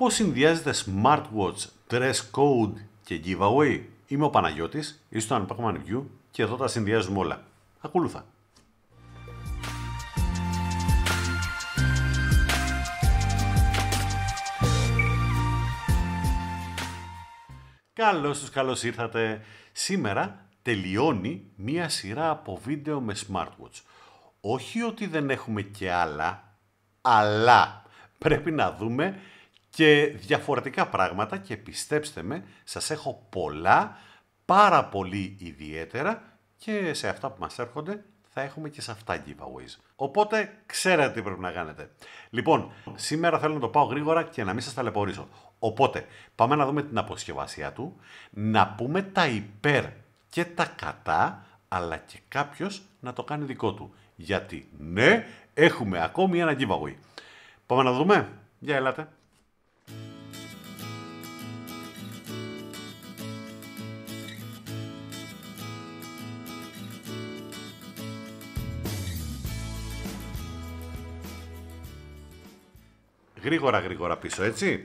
Πώς συνδυάζεται smartwatch, dress code και giveaway. Είμαι ο Παναγιώτης, είσαι Unpack Unpackman View και εδώ τα συνδυάζουμε όλα. Ακολούθα. Καλώς τους, καλώς ήρθατε. Σήμερα τελειώνει μία σειρά από βίντεο με smartwatch. Όχι ότι δεν έχουμε και άλλα, αλλά πρέπει να δούμε και διαφορετικά πράγματα και πιστέψτε με, σας έχω πολλά, πάρα πολύ ιδιαίτερα και σε αυτά που μας έρχονται θα έχουμε και σε αυτά giveaways. Οπότε ξέρετε τι πρέπει να κάνετε. Λοιπόν, σήμερα θέλω να το πάω γρήγορα και να μην σας ταλαιπωρήσω. Οπότε, πάμε να δούμε την αποσκευασία του, να πούμε τα υπέρ και τα κατά, αλλά και κάποιος να το κάνει δικό του. Γιατί, ναι, έχουμε ακόμη ένα giveaway. Πάμε να δούμε. Για ελάτε. γρήγορα γρήγορα πίσω, έτσι.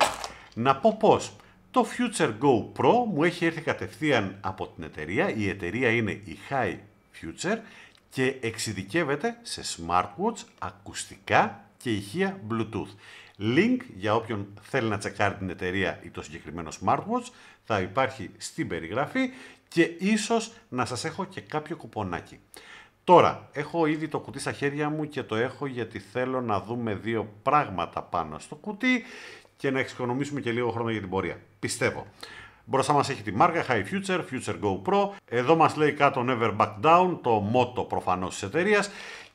Να πω πώς. Το Future Go Pro μου έχει έρθει κατευθείαν από την εταιρεία. Η εταιρεία είναι η High Future και εξειδικεύεται σε smartwatch, ακουστικά και ηχεία Bluetooth. Link για όποιον θέλει να τσεκάρει την εταιρεία ή το συγκεκριμένο smartwatch θα υπάρχει στην περιγραφή και ίσως να σας έχω και κάποιο κουπονάκι. Τώρα, έχω ήδη το κουτί στα χέρια μου και το έχω γιατί θέλω να δούμε δύο πράγματα πάνω στο κουτί και να εξοικονομήσουμε και λίγο χρόνο για την πορεία. Πιστεύω. Μπροστά μας έχει τη μάρκα High Future, Future Go Pro. Εδώ μας λέει κάτω Never Back Down, το μότο προφανώς της εταιρείας.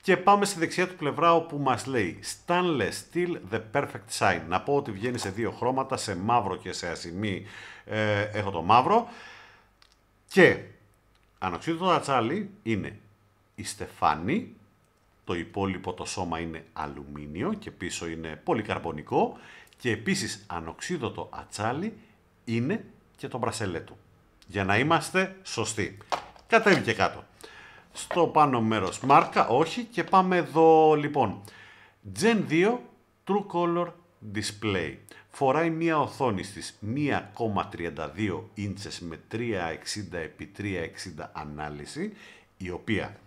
Και πάμε στη δεξιά του πλευρά όπου μας λέει Stainless Steel The Perfect Sign. Να πω ότι βγαίνει σε δύο χρώματα, σε μαύρο και σε ασημή ε, έχω το μαύρο. Και ανοξίδωτο ατσάλι είναι η στεφάνη, το υπόλοιπο το σώμα είναι αλουμίνιο και πίσω είναι πολυκαρπονικό και επίσης ανοξίδωτο ατσάλι είναι και το μπρασελέ του. Για να είμαστε σωστοί. Κατέβηκε κάτω. Στο πάνω μέρος μάρκα, όχι, και πάμε εδώ λοιπόν. Gen 2 True Color Display. Φοράει μία οθόνη στις 1,32 ίντσες με 360 x 360 ανάλυση, η οποία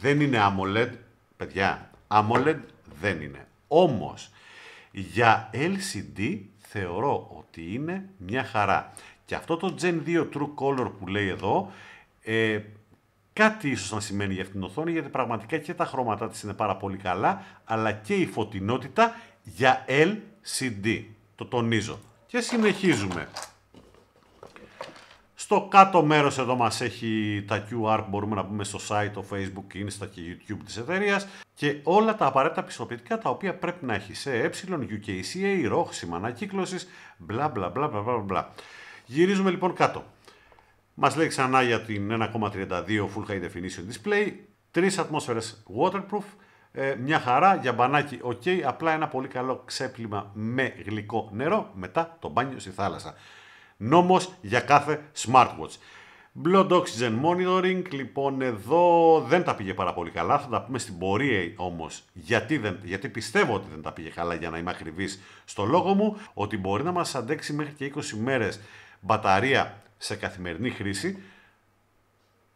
δεν είναι AMOLED, παιδιά. AMOLED δεν είναι. Όμως, για LCD θεωρώ ότι είναι μια χαρά. Και αυτό το Gen 2 True Color που λέει εδώ, ε, κάτι ίσως να σημαίνει για αυτήν την οθόνη, γιατί πραγματικά και τα χρώματά της είναι πάρα πολύ καλά, αλλά και η φωτεινότητα για LCD. Το τονίζω. Και συνεχίζουμε. Στο κάτω μέρος εδώ μας έχει τα QR που μπορούμε να πούμε στο site, το facebook, insta και youtube της εταιρείας. και όλα τα απαραίτητα πιστοποιητικά τα οποία πρέπει να έχει σε ε, UKCA, σήμα ανακύκλωσης, μπλα μπλα μπλα μπλα μπλα. Γυρίζουμε λοιπόν κάτω. Μας λέει ξανά για την 1,32 Full High Definition Display, 3 ατμόσφαιρες waterproof, ε, μια χαρά για μπανάκι, ok, απλά ένα πολύ καλό ξέπλυμα με γλυκό νερό μετά το μπάνιο στη θάλασσα. Νόμος για κάθε smartwatch. Blood Oxygen Monitoring, λοιπόν εδώ δεν τα πήγε πάρα πολύ καλά, θα τα πούμε στην πορεία όμως γιατί, δεν, γιατί πιστεύω ότι δεν τα πήγε καλά για να είμαι ακριβής στο λόγο μου, ότι μπορεί να μας αντέξει μέχρι και 20 μέρες μπαταρία σε καθημερινή χρήση.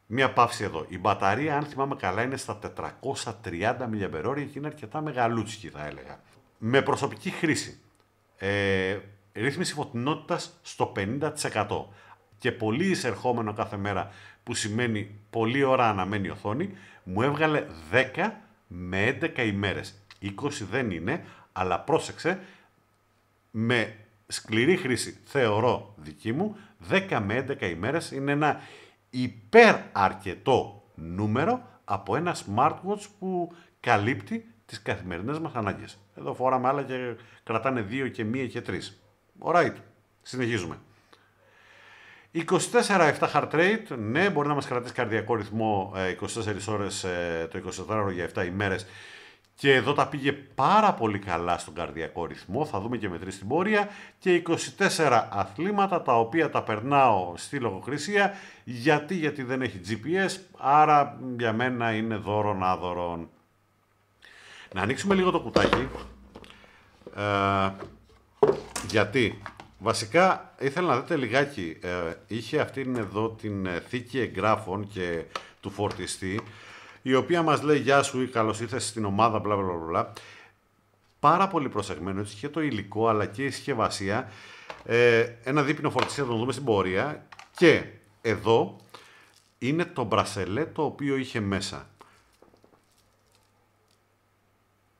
Μία παύση εδώ. Η μπαταρία, αν θυμάμαι καλά, είναι στα 430 mAh και είναι αρκετά μεγαλούτσικη, θα έλεγα. Με προσωπική χρήση. Ε, ρύθμιση φωτεινότητας στο 50% και πολύ εισερχόμενο κάθε μέρα που σημαίνει πολλή ώρα αναμένει οθόνη, μου έβγαλε 10 με 11 ημέρες. 20 δεν είναι, αλλά πρόσεξε, με σκληρή χρήση θεωρώ δική μου, 10 με 11 ημέρες είναι ένα υπεραρκετό νούμερο από ένα smartwatch που καλύπτει τις καθημερινές μας ανάγκες. Εδώ φοράμε άλλα και κρατάνε 2 και 1 και 3. Alright. Συνεχίζουμε. 24-7 heart rate, ναι, μπορεί να μας κρατήσει καρδιακό ρυθμό 24 ε, ώρες ε, το 24ωρο για 7 ημέρες και εδώ τα πήγε πάρα πολύ καλά στον καρδιακό ρυθμό, θα δούμε και μετρήσει την πορεία και 24 αθλήματα τα οποία τα περνάω στη λογοκρισία γιατί, γιατί δεν έχει GPS, άρα για μένα είναι δώρον άδωρον. Να ανοίξουμε λίγο το κουτάκι. Ε, γιατί βασικά ήθελα να δείτε λιγάκι. Ε, είχε αυτήν εδώ την ε, θήκη εγγράφων και του φορτιστή, η οποία μας λέει «Γεια σου» ή «Καλώς ήρθες στην ομάδα» μπλα μπλα μπλα. Πάρα πολύ προσεγμένο, είχε και το υλικό αλλά και η συσκευασία. Ε, ένα δείπνο φορτιστή θα τον δούμε στην πορεία και εδώ είναι το μπρασελέ το οποίο είχε μέσα.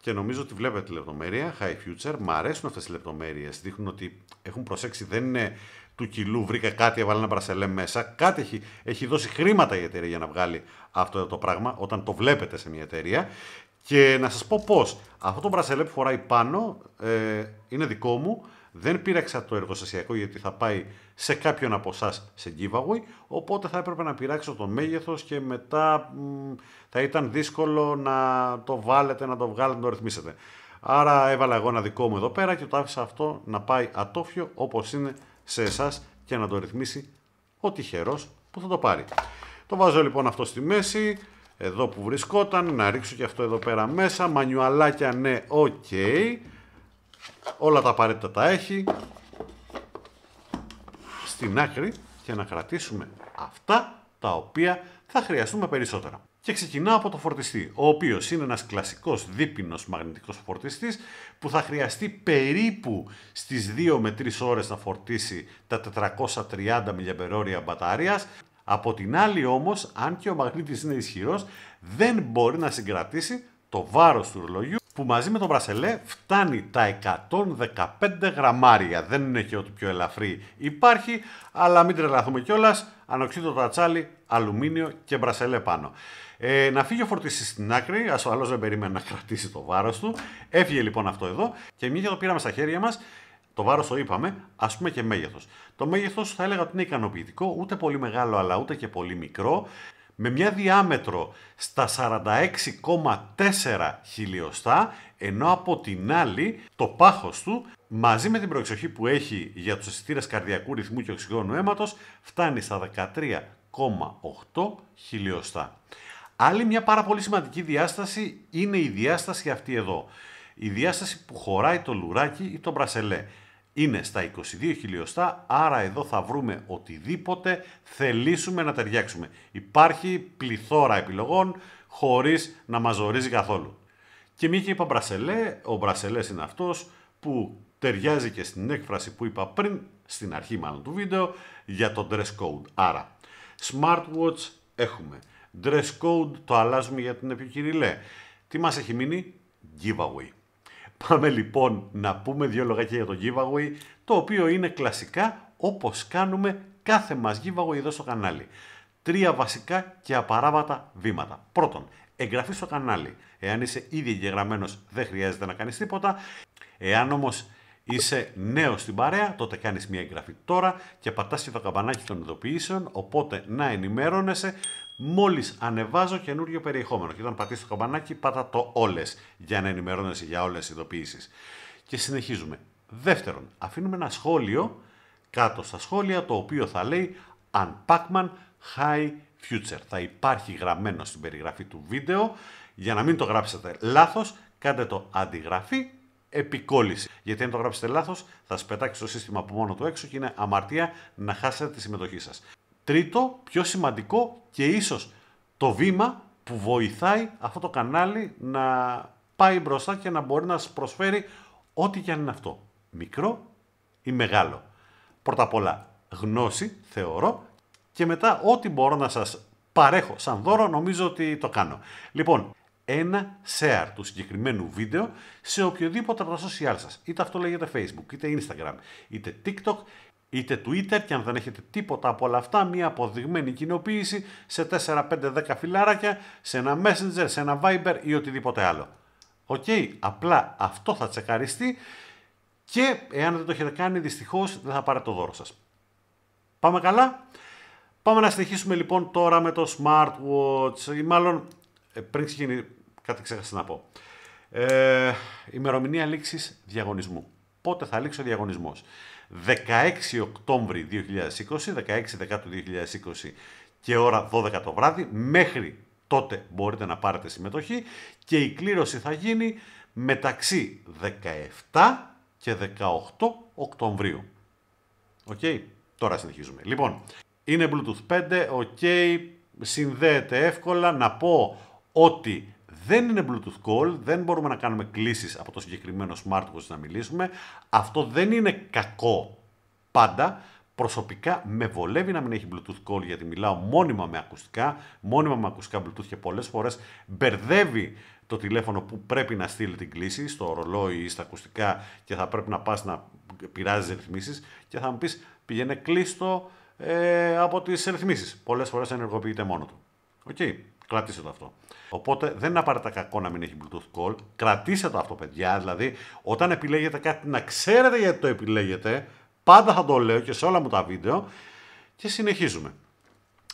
Και νομίζω ότι βλέπετε τη λεπτομέρεια. High future. Μ' αρέσουν αυτές οι λεπτομέρειες. Δείχνουν ότι έχουν προσέξει. Δεν είναι του κιλού. Βρήκα κάτι, έβαλε ένα μπρασελέ μέσα. Κάτι έχει, έχει δώσει χρήματα η εταιρεία για να βγάλει αυτό το πράγμα όταν το βλέπετε σε μια εταιρεία. Και να σας πω πώς. Αυτό το μπρασελέ που φοράει πάνω ε, είναι δικό μου. Δεν πήραξα το εργοστασιακό γιατί θα πάει σε κάποιον από εσάς σε giveaway, οπότε θα έπρεπε να πειράξω το μέγεθος και μετά θα ήταν δύσκολο να το βάλετε, να το βγάλετε, να το ρυθμίσετε. Άρα έβαλα εγώ ένα δικό μου εδώ πέρα και το άφησα αυτό να πάει ατόφιο όπως είναι σε εσάς και να το ρυθμίσει ο τυχερός που θα το πάρει. Το βάζω λοιπόν αυτό στη μέση, εδώ που βρισκόταν, να ρίξω και αυτό εδώ πέρα μέσα, μανιουαλάκια ναι, οκ όλα τα απαραίτητα τα έχει στην άκρη και να κρατήσουμε αυτά τα οποία θα χρειαστούμε περισσότερα. Και ξεκινάω από το φορτιστή, ο οποίος είναι ένας κλασικός δίπινος μαγνητικός φορτιστής που θα χρειαστεί περίπου στις 2 με 3 ώρες να φορτίσει τα 430 mAh μπαταρίας. Από την άλλη όμως, αν και ο μαγνήτης είναι ισχυρός, δεν μπορεί να συγκρατήσει το βάρος του ρολογιού που μαζί με τον Μπρασελέ φτάνει τα 115 γραμμάρια. Δεν είναι και ό,τι πιο ελαφρύ υπάρχει, αλλά μην τρελαθούμε κιόλας. Ανοξίδωτο ατσάλι, αλουμίνιο και Μπρασελέ πάνω. Ε, να φύγει ο φορτιστής στην άκρη, ας ο δεν περίμενε να κρατήσει το βάρος του. Έφυγε λοιπόν αυτό εδώ και εμεί το πήραμε στα χέρια μας. Το βάρος το είπαμε, ας πούμε και μέγεθος. Το μέγεθος θα έλεγα ότι είναι ικανοποιητικό, ούτε πολύ μεγάλο αλλά ούτε και πολύ μικρό με μια διάμετρο στα 46,4 χιλιοστά, ενώ από την άλλη το πάχος του μαζί με την προεξοχή που έχει για τους αισθητήρες καρδιακού ρυθμού και οξυγόνου αίματος φτάνει στα 13,8 χιλιοστά. Άλλη μια πάρα πολύ σημαντική διάσταση είναι η διάσταση αυτή εδώ. Η διάσταση που χωράει το λουράκι ή το μπρασελέ είναι στα 22 χιλιοστά, άρα εδώ θα βρούμε οτιδήποτε θελήσουμε να ταιριάξουμε. Υπάρχει πληθώρα επιλογών χωρίς να μας ζορίζει καθόλου. Και μη και είπα μπρασελέ, ο μπρασελές είναι αυτός που ταιριάζει και στην έκφραση που είπα πριν, στην αρχή μάλλον του βίντεο, για το dress code. Άρα, smartwatch έχουμε. Dress code το αλλάζουμε για την επιχειρηλέ. Τι μας έχει μείνει? Giveaway. Πάμε λοιπόν να πούμε δύο λογάκια για το giveaway, το οποίο είναι κλασικά όπως κάνουμε κάθε μας giveaway εδώ στο κανάλι. Τρία βασικά και απαράβατα βήματα. Πρώτον, εγγραφή στο κανάλι. Εάν είσαι ήδη εγγεγραμμένος δεν χρειάζεται να κάνεις τίποτα. Εάν όμως είσαι νέος στην παρέα, τότε κάνεις μια εγγραφή τώρα και πατάς και το καμπανάκι των ειδοποιήσεων, οπότε να ενημερώνεσαι μόλις ανεβάζω καινούριο περιεχόμενο. Και όταν πατήσεις το καμπανάκι, πάτα το όλες για να ενημερώνεσαι για όλες τις ειδοποιήσεις. Και συνεχίζουμε. Δεύτερον, αφήνουμε ένα σχόλιο κάτω στα σχόλια, το οποίο θα λέει Unpackman High Future. Θα υπάρχει γραμμένο στην περιγραφή του βίντεο. Για να μην το γράψετε λάθος, κάντε το αντιγραφή επικόλληση. Γιατί αν το γράψετε λάθος θα πετάξει το σύστημα από μόνο του έξω και είναι αμαρτία να χάσετε τη συμμετοχή σας. Τρίτο, πιο σημαντικό και ίσως το βήμα που βοηθάει αυτό το κανάλι να πάει μπροστά και να μπορεί να σας προσφέρει ό,τι και αν είναι αυτό. Μικρό ή μεγάλο. Πρώτα απ' όλα γνώση θεωρώ και μετά ό,τι μπορώ να σας παρέχω σαν δώρο νομίζω ότι το κάνω. Λοιπόν, ένα share του συγκεκριμένου βίντεο σε οποιοδήποτε από τα social σας. Είτε αυτό λέγεται Facebook, είτε Instagram, είτε TikTok, είτε Twitter και αν δεν έχετε τίποτα από όλα αυτά, μια αποδειγμένη κοινοποίηση σε 4, 5, 10 φιλάρακια, σε ένα Messenger, σε ένα Viber ή οτιδήποτε άλλο. Οκ, okay, απλά αυτό θα τσεκαριστεί και εάν δεν το έχετε κάνει δυστυχώς δεν θα πάρετε το δώρο σας. Πάμε καλά. Πάμε να συνεχίσουμε λοιπόν τώρα με το smartwatch ή μάλλον ε, πριν ξεκινήσει κάτι ξέχασα να πω. Ε, ημερομηνία λήξης διαγωνισμού. Πότε θα λήξει ο διαγωνισμός. 16 Οκτώβρη 2020, 16 Δεκάτου 2020 και ώρα 12 το βράδυ. Μέχρι τότε μπορείτε να πάρετε συμμετοχή και η κλήρωση θα γίνει μεταξύ 17 και 18 Οκτωβρίου. Οκ, τώρα συνεχίζουμε. Λοιπόν, είναι Bluetooth 5, οκ, okay. συνδέεται εύκολα. Να πω ότι δεν είναι Bluetooth call, δεν μπορούμε να κάνουμε κλήσεις από το συγκεκριμένο smartwatch να μιλήσουμε. Αυτό δεν είναι κακό πάντα. Προσωπικά με βολεύει να μην έχει Bluetooth call γιατί μιλάω μόνιμα με ακουστικά, μόνιμα με ακουστικά Bluetooth και πολλές φορές μπερδεύει το τηλέφωνο που πρέπει να στείλει την κλήση στο ρολόι ή στα ακουστικά και θα πρέπει να πας να πειράζει ρυθμίσεις και θα μου πεις πηγαίνε κλείστο ε, από τις ρυθμίσεις. Πολλές φορές ενεργοποιείται μόνο του. Οκ. Κρατήστε το αυτό. Οπότε δεν είναι απαραίτητα κακό να μην έχει Bluetooth call. Κρατήστε το αυτό, παιδιά. Δηλαδή, όταν επιλέγετε κάτι, να ξέρετε γιατί το επιλέγετε. Πάντα θα το λέω και σε όλα μου τα βίντεο. Και συνεχίζουμε.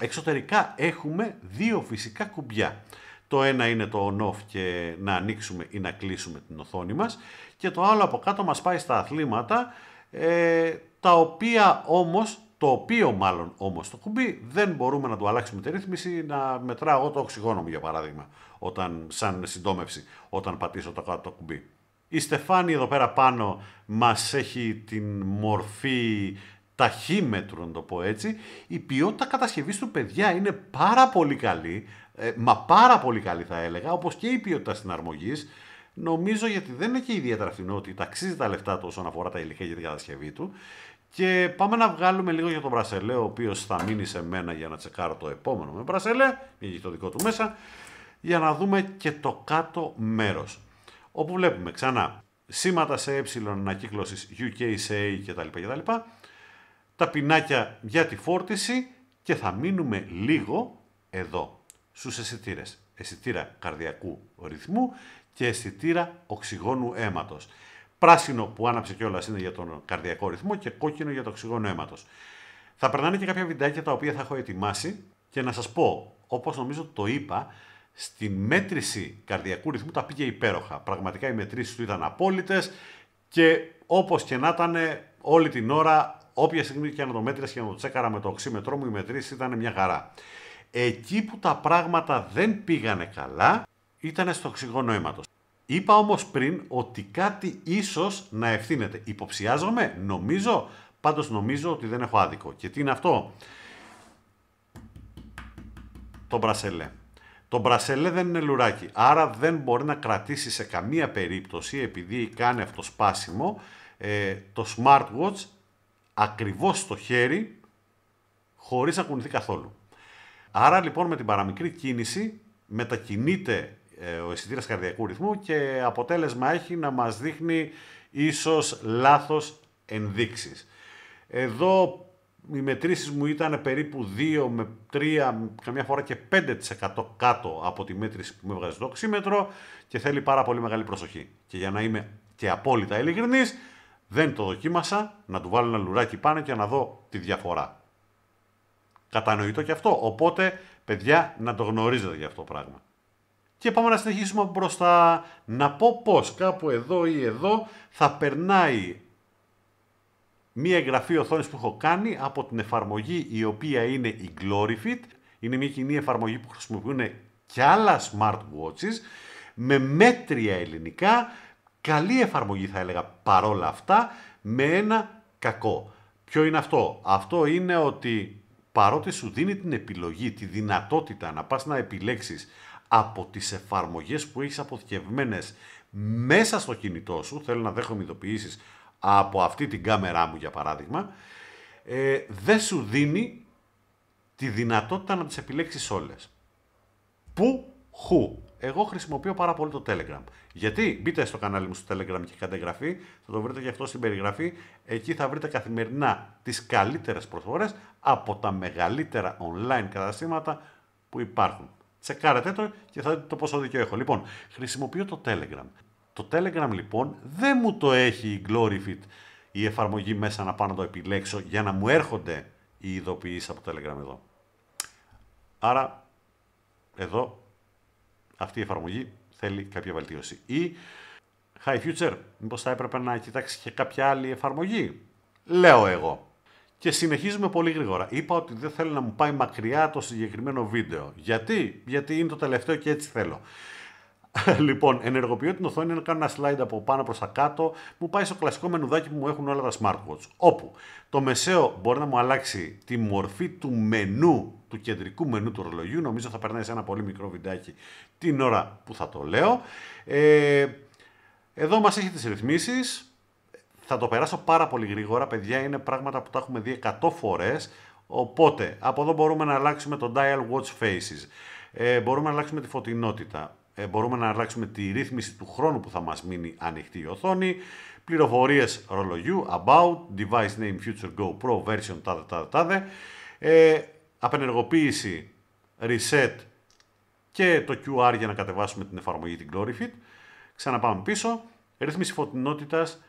Εξωτερικά έχουμε δύο φυσικά κουμπιά. Το ένα είναι το on-off και να ανοίξουμε ή να κλείσουμε την οθόνη μας και το άλλο από κάτω μας πάει στα αθλήματα ε, τα οποία όμως το οποίο μάλλον όμως το κουμπί δεν μπορούμε να το αλλάξουμε τη ρύθμιση, να μετράω εγώ το οξυγόνο μου για παράδειγμα, όταν, σαν συντόμευση, όταν πατήσω το κάτω το κουμπί. Η Στεφάνη εδώ πέρα πάνω μας έχει την μορφή ταχύμετρου, να το πω έτσι. Η ποιότητα κατασκευής του παιδιά είναι πάρα πολύ καλή, ε, μα πάρα πολύ καλή θα έλεγα, όπως και η ποιότητα συναρμογής. Νομίζω γιατί δεν έχει ιδιαίτερα ότι ταξίζει τα λεφτά του όσον αφορά τα υλικά για την κατασκευή του. Και πάμε να βγάλουμε λίγο για τον Μπρασελέ, ο οποίος θα μείνει σε μένα για να τσεκάρω το επόμενο με Μπρασελέ, γιατί το δικό του μέσα, για να δούμε και το κάτω μέρος. Όπου βλέπουμε ξανά σήματα σε ε, ανακύκλωσης UK σε A κτλ. κτλ. Τα πινάκια για τη φόρτιση και θα μείνουμε λίγο εδώ στους αισθητήρες. Αισθητήρα καρδιακού ρυθμού και αισθητήρα οξυγόνου αίματος. Πράσινο που άναψε κιόλας είναι για τον καρδιακό ρυθμό και κόκκινο για το οξυγόνο αίματος. Θα περνάνε και κάποια βιντεάκια τα οποία θα έχω ετοιμάσει και να σας πω, όπως νομίζω το είπα, στη μέτρηση καρδιακού ρυθμού τα πήγε υπέροχα. Πραγματικά οι μετρήσεις του ήταν απόλυτες, και όπως και να ήταν όλη την ώρα, όποια στιγμή και να το μέτρησα και να το τσέκαρα με το οξύμετρό μου, οι μετρήσεις ήταν μια χαρά. Εκεί που τα πράγματα δεν πήγανε καλά ήταν στο οξυγό νοήματος. Είπα όμως πριν ότι κάτι ίσως να ευθύνεται. Υποψιάζομαι, νομίζω, πάντως νομίζω ότι δεν έχω άδικο. Και τι είναι αυτό. Το μπρασελέ. Το μπρασελέ δεν είναι λουράκι, άρα δεν μπορεί να κρατήσει σε καμία περίπτωση, επειδή κάνει αυτό σπάσιμο, ε, το smartwatch ακριβώς στο χέρι, χωρίς να κουνηθεί καθόλου. Άρα λοιπόν με την παραμικρή κίνηση μετακινείται ε, ο εισιτήρας καρδιακού ρυθμού και αποτέλεσμα έχει να μας δείχνει ίσως λάθος ενδείξεις. Εδώ οι μετρήσεις μου ήταν περίπου 2 με 3, καμιά φορά και 5% κάτω από τη μέτρηση που με βγάζει το οξύμετρο και θέλει πάρα πολύ μεγάλη προσοχή. Και για να είμαι και απόλυτα ειλικρινής, δεν το δοκίμασα να του βάλω ένα λουράκι πάνω και να δω τη διαφορά. Κατανοητό και αυτό. Οπότε, παιδιά, να το γνωρίζετε για αυτό το πράγμα. Και πάμε να συνεχίσουμε από μπροστά. Να πω πως κάπου εδώ ή εδώ θα περνάει μία εγγραφή οθόνης που έχω κάνει από την εφαρμογή η οποία είναι η Glorifit. Είναι μια κοινή εφαρμογή που χρησιμοποιούν και άλλα smartwatches με μέτρια ελληνικά. Καλή εφαρμογή θα έλεγα παρόλα αυτά με ένα κακό. Ποιο είναι αυτό. Αυτό είναι ότι παρότι σου δίνει την επιλογή, τη δυνατότητα να πας να επιλέξεις από τις εφαρμογές που έχεις αποθηκευμένες μέσα στο κινητό σου, θέλω να δέχομαι ειδοποιήσεις από αυτή την κάμερά μου για παράδειγμα, ε, δεν σου δίνει τη δυνατότητα να τις επιλέξεις όλες. Πού, χου. Εγώ χρησιμοποιώ πάρα πολύ το Telegram. Γιατί μπείτε στο κανάλι μου στο Telegram και κάντε εγγραφή, θα το βρείτε και αυτό στην περιγραφή. Εκεί θα βρείτε καθημερινά τις καλύτερες προσφορές από τα μεγαλύτερα online καταστήματα που υπάρχουν. Τσεκάρετε το και θα δείτε το πόσο δίκιο έχω. Λοιπόν, χρησιμοποιώ το Telegram. Το Telegram λοιπόν δεν μου το έχει η GloryFit η εφαρμογή μέσα να πάω να το επιλέξω για να μου έρχονται οι ειδοποιήσεις από το Telegram εδώ. Άρα εδώ αυτή η εφαρμογή θέλει κάποια βελτίωση. Ή High Future, μήπως θα έπρεπε να κοιτάξει και κάποια άλλη εφαρμογή. Λέω εγώ. Και συνεχίζουμε πολύ γρήγορα. Είπα ότι δεν θέλω να μου πάει μακριά το συγκεκριμένο βίντεο. Γιατί, Γιατί είναι το τελευταίο και έτσι θέλω. λοιπόν, ενεργοποιώ την οθόνη να κάνω ένα slide από πάνω προς τα κάτω. Μου πάει στο κλασικό μενουδάκι που μου έχουν όλα τα smartwatch. Όπου το μεσαίο μπορεί να μου αλλάξει τη μορφή του μενού, του κεντρικού μενού του ρολογιού. Νομίζω θα περνάει σε ένα πολύ μικρό βιντεάκι την ώρα που θα το λέω. Ε, εδώ μας έχει τις ρυθμίσεις θα το περάσω πάρα πολύ γρήγορα, παιδιά. Είναι πράγματα που τα έχουμε δει 100 φορές. Οπότε, από εδώ μπορούμε να αλλάξουμε το dial watch faces. Ε, μπορούμε να αλλάξουμε τη φωτεινότητα. Ε, μπορούμε να αλλάξουμε τη ρύθμιση του χρόνου που θα μας μείνει ανοιχτή η οθόνη. Πληροφορίες ρολογιού, about, device name, future go pro, version, τάδε, τάδε, τάδε. Ε, απενεργοποίηση, reset και το QR για να κατεβάσουμε την εφαρμογή την Glorifit. Ξαναπάμε πίσω. Ρύθμιση φωτεινότητας,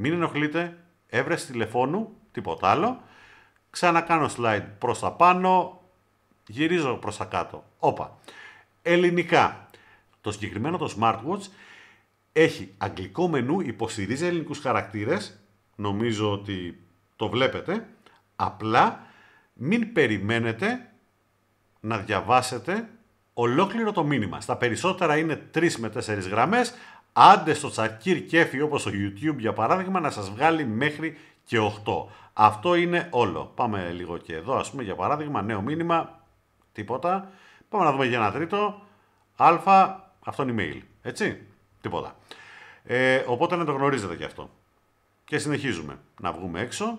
μην ενοχλείτε, έβρεση τηλεφώνου, τίποτα άλλο. Ξανακάνω slide προς τα πάνω, γυρίζω προς τα κάτω. Όπα. Ελληνικά. Το συγκεκριμένο το smartwatch έχει αγγλικό μενού, υποστηρίζει ελληνικούς χαρακτήρες. Νομίζω ότι το βλέπετε. Απλά μην περιμένετε να διαβάσετε ολόκληρο το μήνυμα. Στα περισσότερα είναι 3 με 4 γραμμές, Άντε στο τσακίρ κέφι όπως το YouTube για παράδειγμα να σας βγάλει μέχρι και 8. Αυτό είναι όλο. Πάμε λίγο και εδώ ας πούμε για παράδειγμα νέο μήνυμα, τίποτα. Πάμε να δούμε για ένα τρίτο. Α, αυτό είναι email. Έτσι, τίποτα. Ε, οπότε να το γνωρίζετε και αυτό. Και συνεχίζουμε να βγούμε έξω.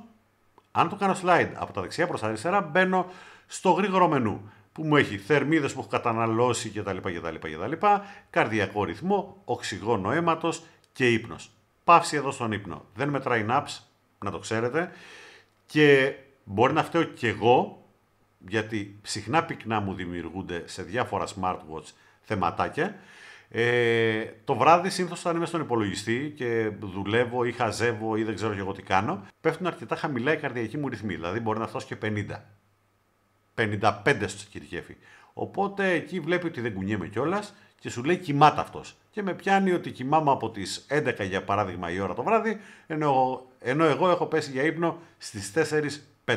Αν το κάνω slide από τα δεξιά προς τα αριστερά μπαίνω στο γρήγορο μενού που μου έχει θερμίδες που έχω καταναλώσει κτλ. κτλ, κτλ καρδιακό ρυθμό, οξυγόνο αίματος και ύπνος. Παύση εδώ στον ύπνο. Δεν μετράει naps, να το ξέρετε. Και μπορεί να φταίω κι εγώ, γιατί συχνά πυκνά μου δημιουργούνται σε διάφορα smartwatch θεματάκια. Ε, το βράδυ συνήθως όταν είμαι στον υπολογιστή και δουλεύω ή χαζεύω ή δεν ξέρω και εγώ τι κάνω, πέφτουν αρκετά χαμηλά οι καρδιακοί μου ρυθμοί. Δηλαδή μπορεί να φτάσω και 50. 55 στο Κυριχέφη. Οπότε εκεί βλέπει ότι δεν κουνιέμαι κιόλας και σου λέει κοιμάται αυτός. Και με πιάνει ότι κοιμάμαι από τις 11 για παράδειγμα η ώρα το βράδυ, ενώ, ενώ εγώ έχω πέσει για ύπνο στις 4-5.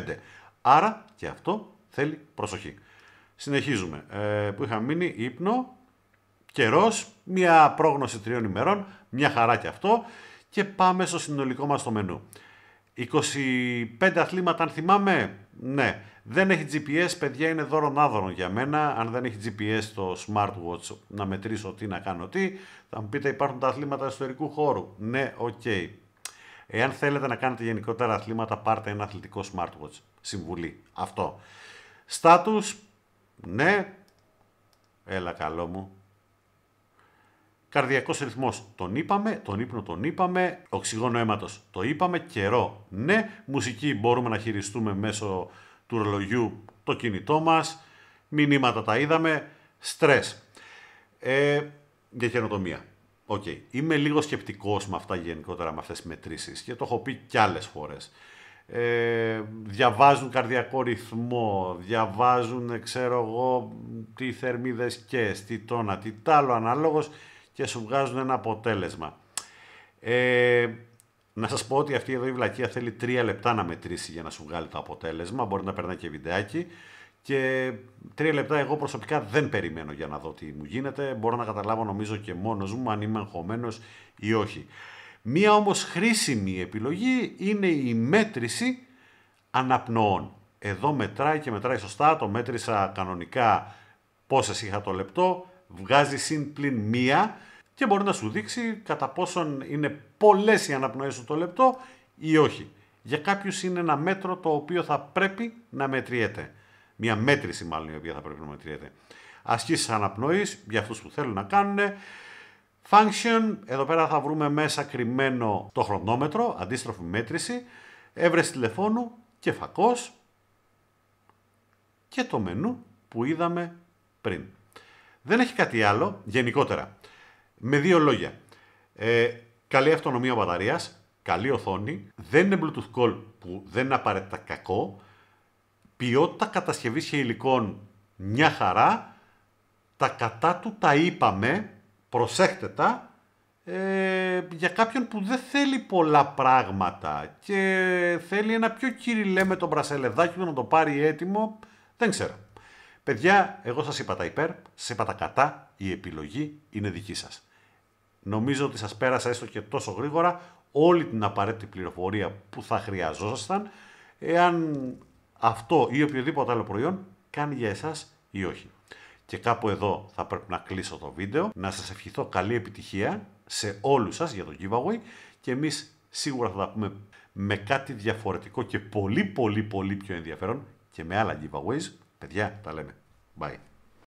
Άρα και αυτό θέλει προσοχή. Συνεχίζουμε. Ε, που είχαμε μείνει ύπνο, καιρός, μια πρόγνωση τριών ημερών, μια χαρά κι αυτό. Και πάμε στο συνολικό μας το μενού. 25 αθλήματα αν θυμάμαι, ναι. Δεν έχει GPS, παιδιά, είναι δώρο άδωρον για μένα. Αν δεν έχει GPS το smartwatch να μετρήσω τι, να κάνω τι, θα μου πείτε υπάρχουν τα αθλήματα ιστορικού χώρου. Ναι, οκ. Εάν θέλετε να κάνετε γενικότερα αθλήματα, πάρτε ένα αθλητικό smartwatch. Συμβουλή. Αυτό. Στάτους, ναι. Έλα καλό μου. Καρδιακός ρυθμός, τον είπαμε, τον ύπνο τον είπαμε, οξυγόνο αίματος, το είπαμε, καιρό, ναι. Μουσική μπορούμε να χειριστούμε μέσω του ρολογιού το κινητό μας, μηνύματα τα είδαμε, στρες. Ε, για καινοτομία. Οκ. Okay. Είμαι λίγο σκεπτικός με αυτά γενικότερα, με αυτές τις μετρήσεις και το έχω πει κι άλλες φορές. Ε, διαβάζουν καρδιακό ρυθμό, διαβάζουν, ξέρω εγώ, τι θερμίδες και, τι τόνα, τι τάλο άλλο ανάλογος και σου βγάζουν ένα αποτέλεσμα. Ε, να σας πω ότι αυτή εδώ η βλακεία θέλει 3 λεπτά να μετρήσει για να σου βγάλει το αποτέλεσμα. Μπορεί να περνάει και βιντεάκι. Και τρία λεπτά εγώ προσωπικά δεν περιμένω για να δω τι μου γίνεται. Μπορώ να καταλάβω νομίζω και μόνος μου αν είμαι αγχωμένος ή όχι. Μία όμως χρήσιμη επιλογή είναι η μέτρηση αναπνοών. Εδώ μετράει και μετράει σωστά, το μέτρησα κανονικά πόσες είχα το λεπτό, βγάζει συν πλην μία, και μπορεί να σου δείξει κατά πόσον είναι πολλές οι αναπνοές σου το λεπτό ή όχι. Για κάποιους είναι ένα μέτρο το οποίο θα πρέπει να μετριέται. Μια μέτρηση μάλλον η οποία θα πρέπει να μετριέται. Ασκήσεις αναπνοής για αυτούς που θέλουν να κάνουν. Function, εδώ πέρα θα βρούμε μέσα κρυμμένο το χρονόμετρο, αντίστροφη μέτρηση, έβρεση τηλεφώνου και φακός και το μενού που είδαμε πριν. Δεν έχει κάτι άλλο γενικότερα. Με δύο λόγια. Ε, καλή αυτονομία μπαταρίας, καλή οθόνη, δεν είναι Bluetooth call που δεν είναι απαραίτητα κακό, ποιότητα κατασκευής και υλικών μια χαρά, τα κατά του τα είπαμε, προσέχτε τα, ε, για κάποιον που δεν θέλει πολλά πράγματα και θέλει ένα πιο κυριλέ με τον μπρασελεδάκι του να το πάρει έτοιμο, δεν ξέρω. Παιδιά, εγώ σας είπα τα υπέρ, σας είπα τα κατά, η επιλογή είναι δική σας. Νομίζω ότι σας πέρασα έστω και τόσο γρήγορα όλη την απαραίτητη πληροφορία που θα χρειαζόσασταν εάν αυτό ή οποιοδήποτε άλλο προϊόν κάνει για εσάς ή όχι. Και κάπου εδώ θα πρέπει να κλείσω το βίντεο, να σας ευχηθώ καλή επιτυχία σε όλους σας για το giveaway και εμείς σίγουρα θα τα πούμε με κάτι διαφορετικό και πολύ πολύ πολύ πιο ενδιαφέρον και με άλλα giveaways. Παιδιά, τα λέμε. Bye.